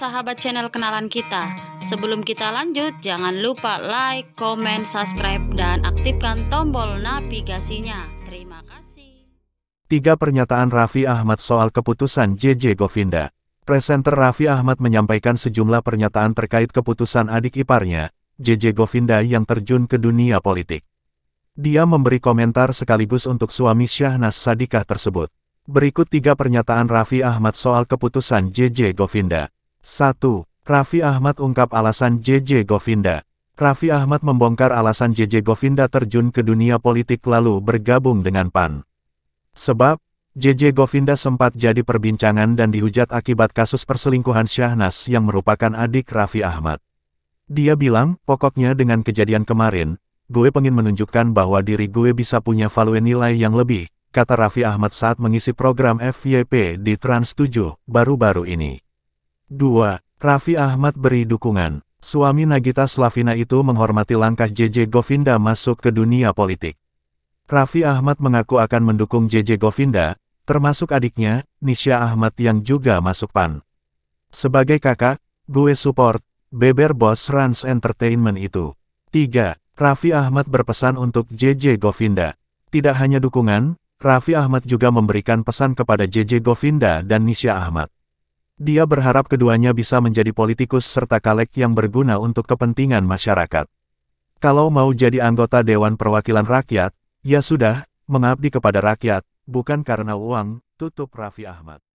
sahabat channel kenalan kita. Sebelum kita lanjut, jangan lupa like, comment, subscribe, dan aktifkan tombol navigasinya. Terima kasih. Tiga pernyataan Raffi Ahmad soal keputusan JJ Govinda. Presenter Raffi Ahmad menyampaikan sejumlah pernyataan terkait keputusan adik iparnya, JJ Govinda yang terjun ke dunia politik. Dia memberi komentar sekaligus untuk suami Syahnas Sadikah tersebut. Berikut tiga pernyataan Raffi Ahmad soal keputusan JJ Govinda. 1. Raffi Ahmad ungkap alasan JJ Govinda. Raffi Ahmad membongkar alasan JJ Govinda terjun ke dunia politik lalu bergabung dengan PAN. Sebab, JJ Govinda sempat jadi perbincangan dan dihujat akibat kasus perselingkuhan Syahnas yang merupakan adik Raffi Ahmad. Dia bilang, pokoknya dengan kejadian kemarin, gue pengen menunjukkan bahwa diri gue bisa punya value nilai yang lebih, kata Raffi Ahmad saat mengisi program FYP di Trans 7 baru-baru ini. 2. Raffi Ahmad beri dukungan. Suami Nagita Slavina itu menghormati langkah JJ Govinda masuk ke dunia politik. Raffi Ahmad mengaku akan mendukung JJ Govinda, termasuk adiknya, Nisha Ahmad yang juga masuk PAN. Sebagai kakak, gue support, beber bos Rans Entertainment itu. 3. Raffi Ahmad berpesan untuk JJ Govinda. Tidak hanya dukungan, Raffi Ahmad juga memberikan pesan kepada JJ Govinda dan Nisha Ahmad. Dia berharap keduanya bisa menjadi politikus serta kalek yang berguna untuk kepentingan masyarakat. Kalau mau jadi anggota Dewan Perwakilan Rakyat, ya sudah, mengabdi kepada rakyat, bukan karena uang, tutup Raffi Ahmad.